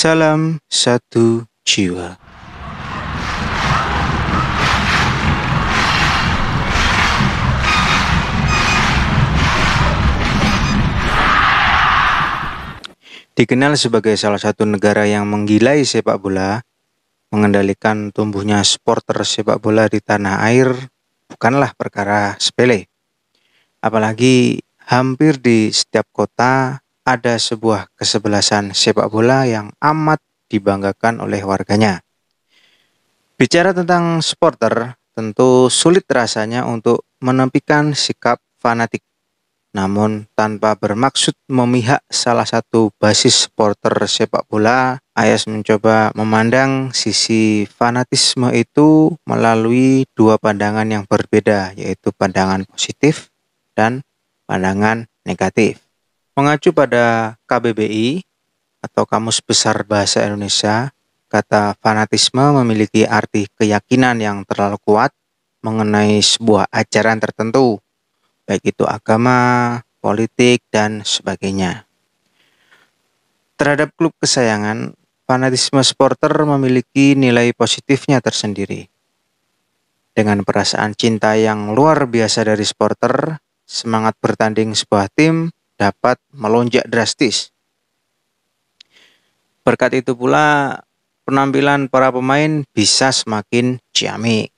Salam satu jiwa. Dikenal sebagai salah satu negara yang menggilai sepak bola, mengendalikan tumbuhnya supporter sepak bola di tanah air bukanlah perkara sepele. Apalagi hampir di setiap kota ada sebuah kesebelasan sepak bola yang amat dibanggakan oleh warganya. Bicara tentang supporter, tentu sulit rasanya untuk menepikan sikap fanatik. Namun tanpa bermaksud memihak salah satu basis supporter sepak bola, Ayas mencoba memandang sisi fanatisme itu melalui dua pandangan yang berbeda, yaitu pandangan positif dan pandangan negatif. Mengacu pada KBBI atau Kamus Besar Bahasa Indonesia, kata fanatisme memiliki arti keyakinan yang terlalu kuat mengenai sebuah ajaran tertentu, baik itu agama, politik, dan sebagainya. Terhadap klub kesayangan, fanatisme supporter memiliki nilai positifnya tersendiri. Dengan perasaan cinta yang luar biasa dari supporter, semangat bertanding sebuah tim, dapat melonjak drastis. Berkat itu pula penampilan para pemain bisa semakin ciamik.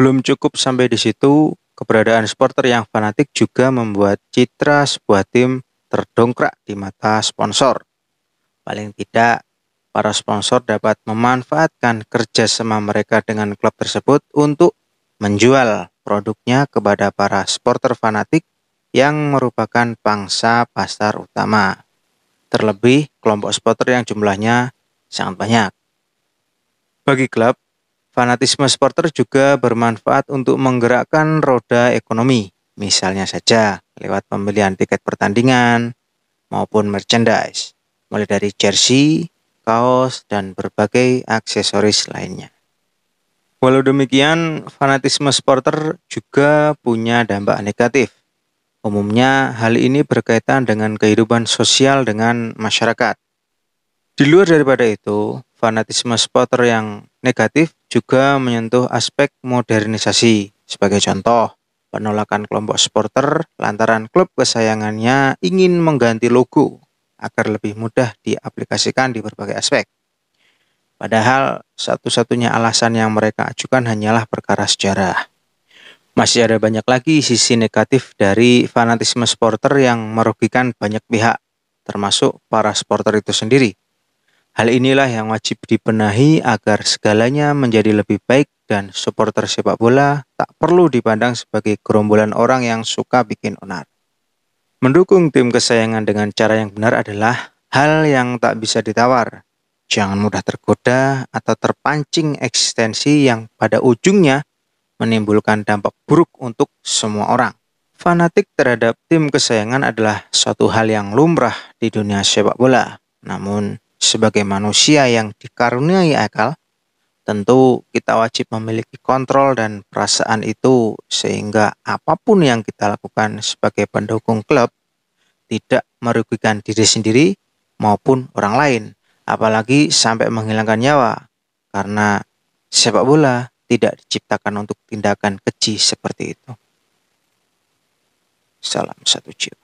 Belum cukup sampai di situ, keberadaan supporter yang fanatik juga membuat citra sebuah tim terdongkrak di mata sponsor. Paling tidak, para sponsor dapat memanfaatkan kerjasama mereka dengan klub tersebut untuk menjual produknya kepada para supporter fanatik yang merupakan pangsa pasar utama. Terlebih kelompok supporter yang jumlahnya sangat banyak. Bagi klub, fanatisme supporter juga bermanfaat untuk menggerakkan roda ekonomi, misalnya saja lewat pembelian tiket pertandingan maupun merchandise, mulai dari jersey, kaos, dan berbagai aksesoris lainnya. Walau demikian, fanatisme supporter juga punya dampak negatif Umumnya, hal ini berkaitan dengan kehidupan sosial dengan masyarakat. Di luar daripada itu, fanatisme supporter yang negatif juga menyentuh aspek modernisasi. Sebagai contoh, penolakan kelompok supporter lantaran klub kesayangannya ingin mengganti logo agar lebih mudah diaplikasikan di berbagai aspek. Padahal satu-satunya alasan yang mereka ajukan hanyalah perkara sejarah. Masih ada banyak lagi sisi negatif dari fanatisme supporter yang merugikan banyak pihak, termasuk para supporter itu sendiri. Hal inilah yang wajib dibenahi agar segalanya menjadi lebih baik dan supporter sepak bola tak perlu dipandang sebagai gerombolan orang yang suka bikin onar. Mendukung tim kesayangan dengan cara yang benar adalah hal yang tak bisa ditawar. Jangan mudah tergoda atau terpancing eksistensi yang pada ujungnya menimbulkan dampak buruk untuk semua orang. Fanatik terhadap tim kesayangan adalah suatu hal yang lumrah di dunia sepak bola. Namun, sebagai manusia yang dikaruniai akal, tentu kita wajib memiliki kontrol dan perasaan itu sehingga apapun yang kita lakukan sebagai pendukung klub tidak merugikan diri sendiri maupun orang lain, apalagi sampai menghilangkan nyawa. Karena sepak bola tidak diciptakan untuk tindakan keji seperti itu. Salam satu jiwa.